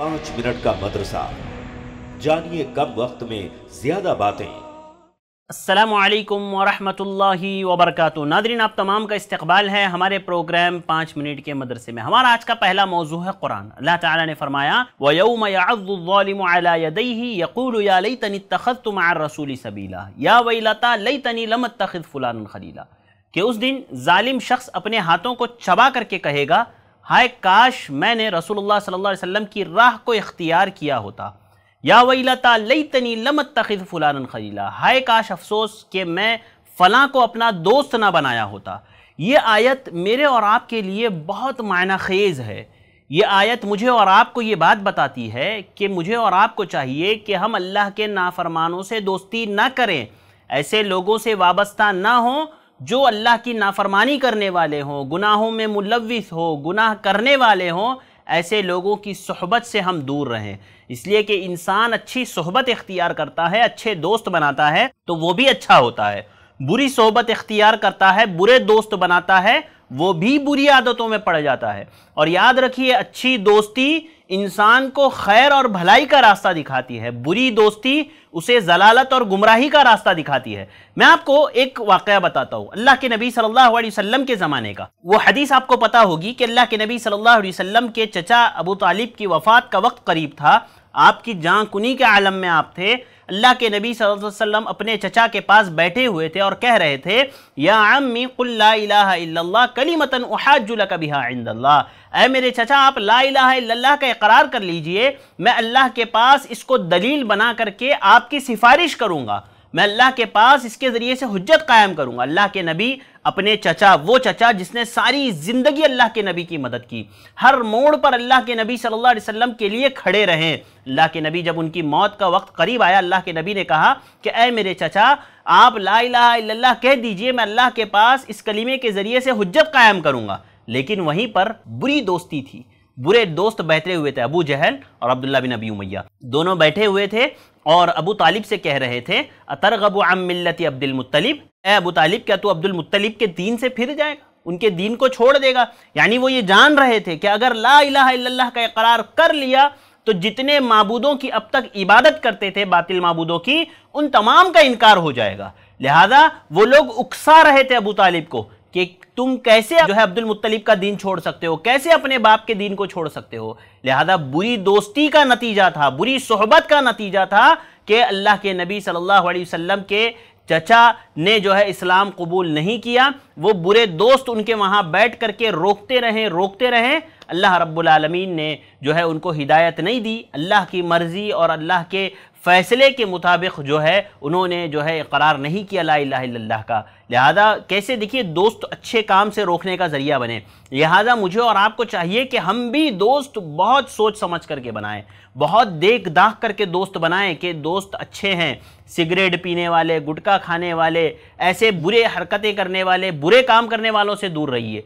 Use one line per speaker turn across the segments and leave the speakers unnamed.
पांच मिनट का मदरसा जानिए कम वक्त में ज्यादा बातें असलम वरहमतुल्लाहि वबरकatuh नादरीन आप तमाम का इस्तकबाल है हमारे प्रोग्राम पाँच मिनट के मदरसे में हमारा आज का पहला मौजू है कुरान अल्लाह ताला ने फरमाया वयम यादही यकूल या लई तनी तखत तुम्हार सबीला या वईलता लई तनी लमत तखद खलीला कि उस दिन ालिम शख्स अपने हाथों को चबा करके कहेगा हाय काश मैंने रसूलुल्लाह सल्लल्लाहु अलैहि वसल्लम की राह को इख्तियार किया होता या लता लई तनी लमत तखिद फ़लान खलीला हाय काश अफसोस कि मैं फ़लाँ को अपना दोस्त ना बनाया होता ये आयत मेरे और आपके लिए बहुत मायना खेज़ है ये आयत मुझे और आपको ये बात बताती है कि मुझे और आपको चाहिए कि हम अल्लाह के नाफरमानों से दोस्ती ना करें ऐसे लोगों से वाबस्ता ना हों जो अल्लाह की नाफरमानी करने वाले हों गुनाहों में मुलविस हो गुनाह करने वाले हों ऐसे लोगों की सहबत से हम दूर रहें इसलिए कि इंसान अच्छी सहबत इख्तियार करता है अच्छे दोस्त बनाता है तो वो भी अच्छा होता है बुरी सहबत इख्तियार करता है बुरे दोस्त बनाता है वो भी बुरी आदतों में पड़ जाता है और याद रखिए अच्छी दोस्ती इंसान को खैर और भलाई का रास्ता दिखाती है बुरी दोस्ती उसे जलालत और गुमराही का रास्ता दिखाती है मैं आपको एक वाक़ बताता हूँ अल्लाह के नबी सल्लल्लाहु अलैहि वसल्लम के ज़माने का वो हदीस आपको पता होगी कि अल्लाह के नबी सल्लल्लाहु अलैहि वसल्लम के चचा अबू तालिब की वफ़ात का वक्त करीब था आपकी जाँ कुनी के आलम में आप थे अल्लाह के नबी वसल्लम अपने चचा के पास बैठे हुए थे और कह रहे थे या अम्मी कुल्ला कली मतन उहाजुल कबिहा मेरे चचा आप ला इलाहा का इकरार कर लीजिए मैं अल्लाह के पास इसको दलील बना करके आपकी सिफारिश करूँगा मैं अल्लाह के पास इसके ज़रिए से हजत कायम करूँगा अल्लाह के नबी अपने चचा वो चचा जिसने सारी ज़िंदगी अल्लाह के नबी की मदद की हर मोड़ पर अल्लाह के नबी सल्लल्लाहु अलैहि वसल्लम के लिए खड़े रहे अल्लाह के नबी जब उनकी मौत का वक्त करीब आया अल्लाह के नबी ने कहा कि अय मेरे चचा आप ला कह दीजिए मैं अल्लाह के पास इस कलीमे के ज़रिए से हजत कायम करूँगा लेकिन वहीं पर बुरी दोस्ती थी बुरे दोस्त बैठे हुए थे अबू जहल और अब्दुल्ला बिन अबी उमैया दोनों बैठे हुए थे और अबू तालिब से कह रहे थे अतरगब अम मिलत अब्दुल मुत्तलिब ए अबू तालिब क्या तू अब्दुल मुत्तलिब के दीन से फिर जाएगा उनके दीन को छोड़ देगा यानी वो ये जान रहे थे कि अगर ला इलाहा का इकरार कर लिया तो जितने मबूदों की अब तक इबादत करते थे बातिल मबूदों की उन तमाम का इनकार हो जाएगा लिहाजा वो लोग उकसा रहे थे अबू तालिब को कि तुम कैसे जो है अब्दुल मुत्तलिब का दीन छोड़ सकते हो कैसे अपने बाप के दीन को छोड़ सकते हो लिहाजा बुरी दोस्ती का नतीजा था बुरी सोहबत का नतीजा था कि अल्लाह के नबी सल्लल्लाहु अलैहि वसल्लम के चचा ने जो है इस्लाम कबूल नहीं किया वो बुरे दोस्त उनके वहाँ बैठ करके रोकते रहें रोकते रहें अल्लाह रब्बुल रबालमीन ने जो है उनको हिदायत नहीं दी अल्लाह की मर्ज़ी और अल्लाह के फ़ैसले के मुताबिक जो है उन्होंने जो है इकरार नहीं किया ला का लिहाजा कैसे देखिए दोस्त अच्छे काम से रोकने का ज़रिया बने लिहाजा मुझे और आपको चाहिए कि हम भी दोस्त बहुत सोच समझ करके बनाएं बहुत देख दाख करके दोस्त बनाएं कि दोस्त अच्छे हैं सिगरेट पीने वाले गुटखा खाने वाले ऐसे बुरे हरकतें करने वाले बुरे काम करने वालों से दूर रहिए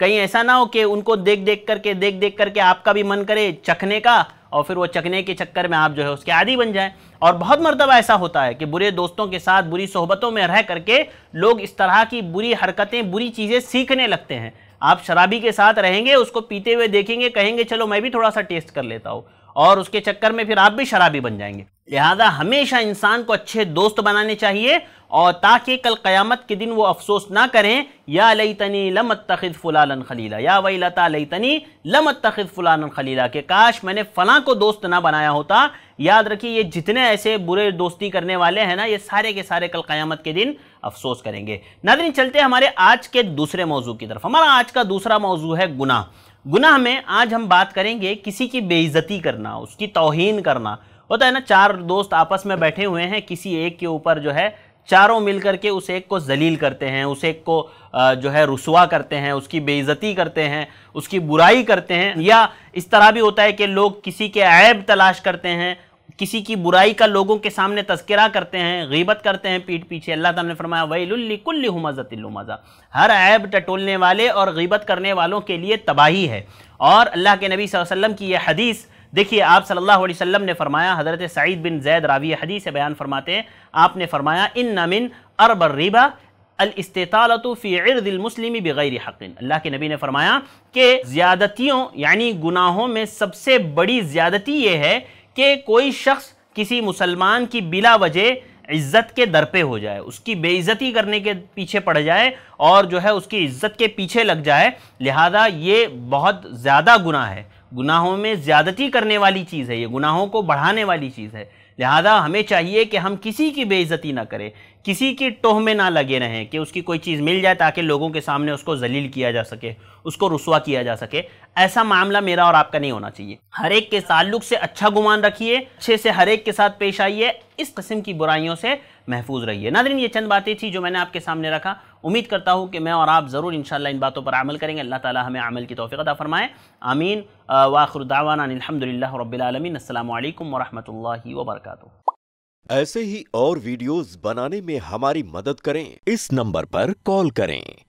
कहीं ऐसा ना हो कि उनको देख देख करके देख देख करके आपका भी मन करे चखने का और फिर वो चकने के चक्कर में आप जो है उसके आदि बन जाएं और बहुत मरतबा ऐसा होता है कि बुरे दोस्तों के साथ बुरी सोहबतों में रह करके लोग इस तरह की बुरी हरकतें बुरी चीज़ें सीखने लगते हैं आप शराबी के साथ रहेंगे उसको पीते हुए देखेंगे कहेंगे चलो मैं भी थोड़ा सा टेस्ट कर लेता हूँ और उसके चक्कर में फिर आप भी शराबी बन जाएंगे लिहाजा हमेशा इंसान को अच्छे दोस्त बनाने चाहिए और ताकि कल क़यामत के दिन वो अफसोस ना करें या लई तनी लमत तखिद फ़ुलान खलीला या वही लता लई तनी लमत तखिद फ़ुलान खलीला के काश मैंने फ़लाँ को दोस्त ना बनाया होता याद रखिए ये जितने ऐसे बुरे दोस्ती करने वाले हैं ना ये सारे के सारे कल क़यामत के दिन अफसोस करेंगे नादरीन चलते हमारे आज के दूसरे मौजू की तरफ हमारा आज का दूसरा मौजू है गुनाह गुनाह में आज हम बात करेंगे किसी की बेइज्जती करना उसकी तोहन करना होता है ना चार दोस्त आपस में बैठे हुए हैं किसी एक के ऊपर जो है चारों मिलकर के उस एक को जलील करते हैं उस एक को जो है रसुआ करते हैं उसकी बेइज्जती करते हैं उसकी बुराई करते हैं या इस तरह भी होता है कि लोग किसी के ऐब तलाश करते हैं किसी की बुराई का लोगों के सामने तस्करा करते हैं गीबत करते हैं पीठ पीछे अल्लाह ताला ने फरमाया तिल्लु हमज़तिल्लुमज़ा हर ऐब टटोलने वाले और गीबत करने वालों के लिए तबाही है और अल्लाह के नबी वसल्लम की यह हदीस देखिए आप सल्लल्लाहु अलैहि वसल्लम ने फरमाया हज़रत सईद बिन जैद रावी हदीस से बयान फरमाते हैं आपने फरमाया इन नमिन अरब रिबा अलस्तालतफ़ी मुस्लिम बग़ैर हक़िन अल्लाह के नबी ने फरमाया कि ज़्यादतियों यानी गुनाहों में सबसे बड़ी ज़्यादती ये है कि कोई शख्स किसी मुसलमान की बिला वजह इज़्ज़त के दर पे हो जाए उसकी बेइज़्ज़ती करने के पीछे पड़ जाए और जो है उसकी इज़्ज़त के पीछे लग जाए लिहाजा ये बहुत ज़्यादा गुनाह है गुनाहों में ज़्यादती करने वाली चीज़ है ये गुनाहों को बढ़ाने वाली चीज़ है लिहाजा हमें चाहिए कि हम किसी की बेइज्जती ना करें किसी की टोह में ना लगे रहें कि उसकी कोई चीज़ मिल जाए ताकि लोगों के सामने उसको जलील किया जा सके उसको रसुआ किया जा सके ऐसा मामला मेरा और आपका नहीं होना चाहिए हर एक के ताल्लुक से अच्छा गुमान रखिए अच्छे से हर एक के साथ पेश आइए इस कस्म की बुराइयों से महफूज रहिए नादरीन ये चंद बातें थी जो मैंने आपके सामने रखा उम्मीद करता हूँ कि मैं और आप ज़रूर इन इन बातों पर अमल करेंगे अल्लाह ताला हमें अमल की तोफ़ी अदा फ़रमाएँ आमीन वाखर दावाना अलहमदिल्ला रबालमीन अल्लाम वरहमल वर्का ऐसे ही और वीडियोस बनाने में हमारी मदद करें इस नंबर पर कॉल करें